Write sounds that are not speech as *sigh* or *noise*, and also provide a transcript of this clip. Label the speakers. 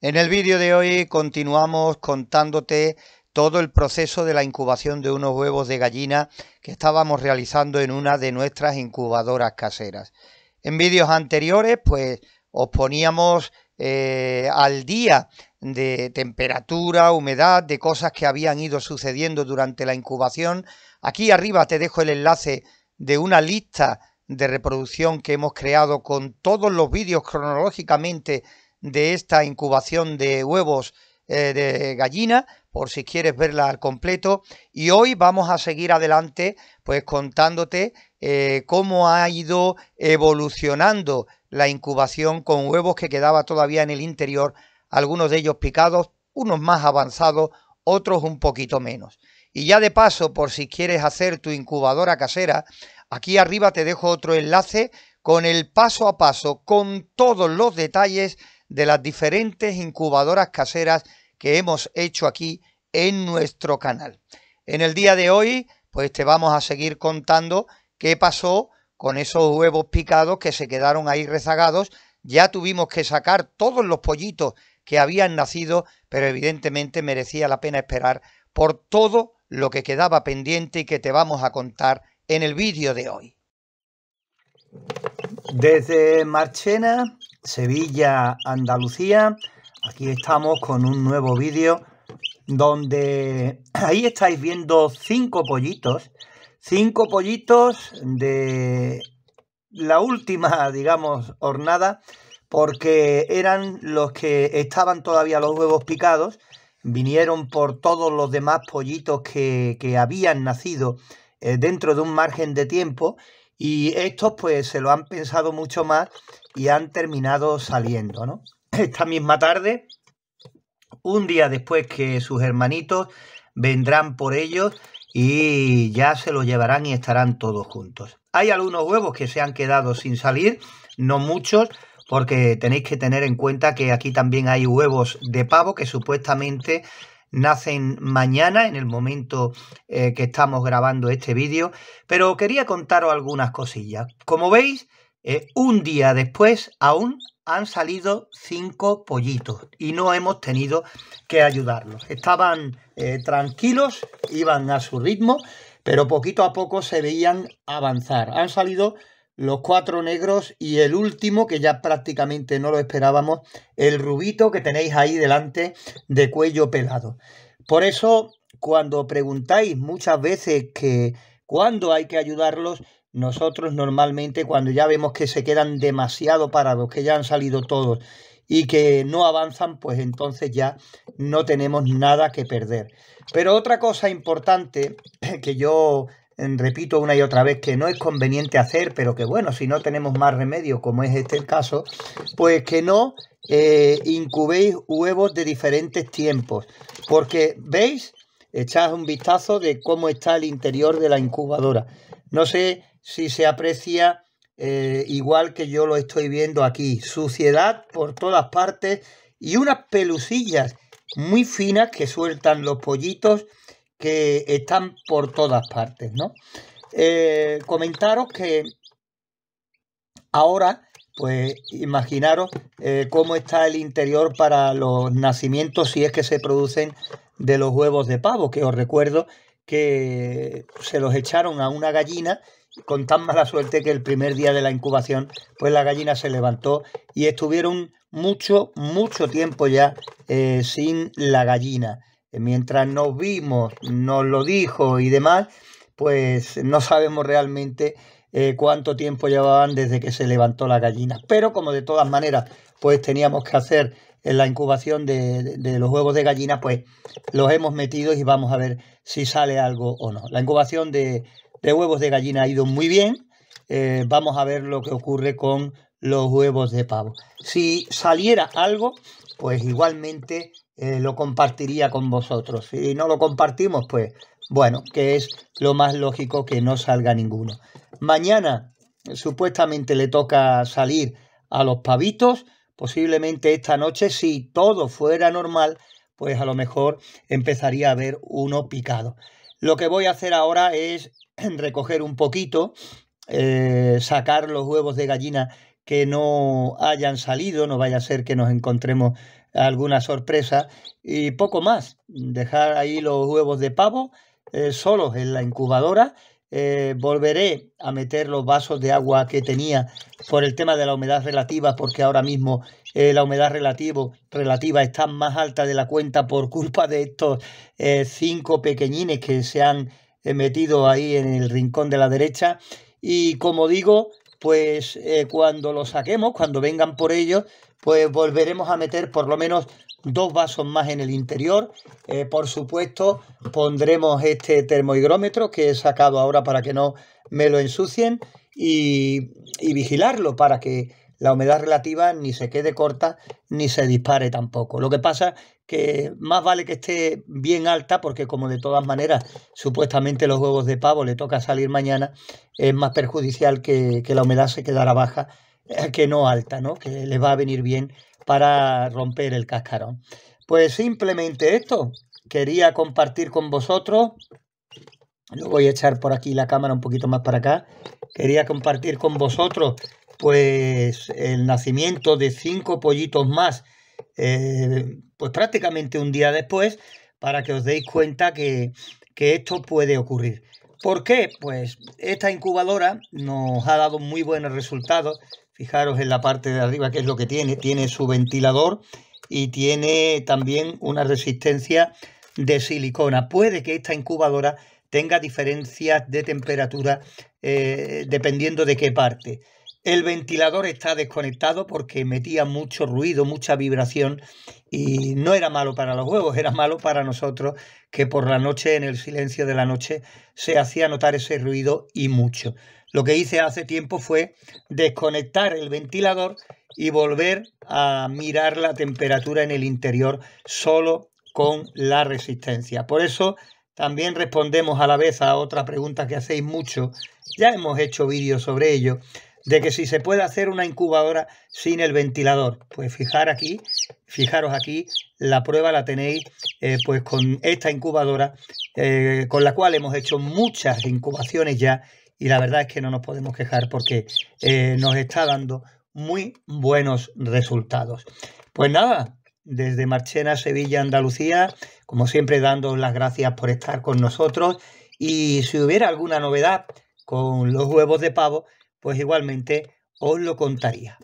Speaker 1: En el vídeo de hoy continuamos contándote todo el proceso de la incubación de unos huevos de gallina que estábamos realizando en una de nuestras incubadoras caseras. En vídeos anteriores pues os poníamos eh, al día de temperatura, humedad, de cosas que habían ido sucediendo durante la incubación. Aquí arriba te dejo el enlace de una lista de reproducción que hemos creado con todos los vídeos cronológicamente de esta incubación de huevos eh, de gallina, por si quieres verla al completo. Y hoy vamos a seguir adelante, pues contándote eh, cómo ha ido evolucionando la incubación con huevos que quedaba todavía en el interior, algunos de ellos picados, unos más avanzados, otros un poquito menos. Y ya de paso, por si quieres hacer tu incubadora casera, aquí arriba te dejo otro enlace con el paso a paso, con todos los detalles de las diferentes incubadoras caseras que hemos hecho aquí en nuestro canal. En el día de hoy, pues te vamos a seguir contando qué pasó con esos huevos picados que se quedaron ahí rezagados. Ya tuvimos que sacar todos los pollitos que habían nacido, pero evidentemente merecía la pena esperar por todo lo que quedaba pendiente y que te vamos a contar en el vídeo de hoy. Desde Marchena Sevilla, Andalucía. Aquí estamos con un nuevo vídeo donde *clears throat* ahí estáis viendo cinco pollitos. Cinco pollitos de la última, *laughs* digamos, hornada, porque eran los que estaban todavía los huevos picados. Vinieron por todos los demás pollitos que, habían nacido eh, dentro de un margen de tiempo y estos pues se lo han pensado mucho más y han terminado saliendo, ¿no? *clears throat* Esta misma tarde, un día después que sus hermanitos vendrán por ellos y ya se lo llevarán y estarán todos juntos. Hay algunos huevos que se han quedado sin salir, no muchos, porque tenéis que tener en cuenta que aquí también hay huevos de pavo que supuestamente nacen mañana, en el momento eh, que estamos grabando este vídeo, pero quería contaros algunas cosillas. Como veis, eh, un día después aún han salido cinco pollitos y no hemos tenido que ayudarlos. Estaban eh, tranquilos, iban a su ritmo, pero poquito a poco se veían avanzar. Han salido los cuatro negros y el último, que ya prácticamente no lo esperábamos, el rubito que tenéis ahí delante de cuello pelado. Por eso, cuando preguntáis muchas veces que cuándo hay que ayudarlos, nosotros normalmente cuando ya vemos que se quedan demasiado parados, que ya han salido todos y que no avanzan, pues entonces ya no tenemos nada que perder. Pero otra cosa importante que yo repito una y otra vez que no es conveniente hacer, pero que bueno, si no tenemos más remedio, como es este el caso, pues que no eh, incubéis huevos de diferentes tiempos. Porque, ¿veis? Echad un vistazo de cómo está el interior de la incubadora. No sé si se aprecia eh, igual que yo lo estoy viendo aquí. Suciedad por todas partes y unas pelucillas muy finas que sueltan los pollitos que están por todas partes, ¿no? Eh, comentaros que ahora, pues imaginaros eh, cómo está el interior para los nacimientos si es que se producen de los huevos de pavo, que os recuerdo que se los echaron a una gallina con tan mala suerte que el primer día de la incubación, pues la gallina se levantó y estuvieron mucho, mucho tiempo ya eh, sin la gallina mientras nos vimos, nos lo dijo y demás, pues no sabemos realmente eh, cuánto tiempo llevaban desde que se levantó la gallina. Pero como de todas maneras, pues teníamos que hacer la incubación de, los huevos de gallina, pues los hemos metido y vamos a ver si sale algo o no. La incubación de, huevos de gallina ha ido muy bien. Eh, vamos a ver lo que ocurre con los huevos de pavo. Si saliera algo, pues igualmente eh, lo compartiría con vosotros. Si no lo compartimos, pues bueno, que es lo más lógico que no salga ninguno. Mañana eh, supuestamente le toca salir a los pavitos, posiblemente esta noche, si todo fuera normal, pues a lo mejor empezaría a haber uno picado. Lo que voy a hacer ahora es *clears throat* recoger un poquito, eh, sacar los huevos de gallina que no hayan salido, no vaya a ser que nos encontremos alguna sorpresa y poco más. Dejar ahí los huevos de pavo eh, solos en la incubadora. Eh, volveré a meter los vasos de agua que tenía por el tema de la humedad relativa, porque ahora mismo eh, la humedad relativo, relativa está más alta de la cuenta por culpa de estos cinco pequeñines que se han metido ahí en el rincón de la derecha. Y como digo, pues cuando los saquemos, cuando vengan por ellos, pues volveremos a meter por lo menos dos vasos más en el interior. Eh, por supuesto, pondremos este termohigrómetro que he sacado ahora para que no me lo ensucien y, vigilarlo para que la humedad relativa ni se quede corta ni se dispare tampoco. Lo que pasa que más vale que esté bien alta porque como de todas maneras supuestamente los huevos de pavo le toca salir mañana, es más perjudicial que, que la humedad se quedara baja *laughs* que no alta, ¿no? Que le va a venir bien para romper el cascarón. Pues simplemente esto. Quería compartir con vosotros. Lo voy a echar por aquí la cámara un poquito más para acá. Quería compartir con vosotros pues el nacimiento de cinco pollitos más, eh, pues prácticamente un día después, para que os deis cuenta que, que esto puede ocurrir. ¿Por qué? Pues esta incubadora nos ha dado muy buenos resultados. Fijaros en la parte de arriba que es lo que tiene. Tiene su ventilador y tiene también una resistencia de silicona. Puede que esta incubadora tenga diferencias de temperatura eh, dependiendo de qué parte. El ventilador está desconectado porque metía mucho ruido, mucha vibración y no era malo para los huevos, era malo para nosotros que por la noche, en el silencio de la noche, se hacía notar ese ruido y mucho lo que hice hace tiempo fue desconectar el ventilador y volver a mirar la temperatura en el interior solo con la resistencia. Por eso también respondemos a la vez a otra pregunta que hacéis mucho, ya hemos hecho vídeos sobre ello, de que si se puede hacer una incubadora sin el ventilador. Pues fijar aquí, fijaros aquí, la prueba la tenéis eh, pues con esta incubadora eh, con la cual hemos hecho muchas incubaciones ya y la verdad es que no nos podemos quejar porque eh, nos está dando muy buenos resultados. Pues nada, desde Marchena, Sevilla, Andalucía, como siempre dando las gracias por estar con nosotros y si hubiera alguna novedad con los huevos de pavo, pues igualmente os lo contaría.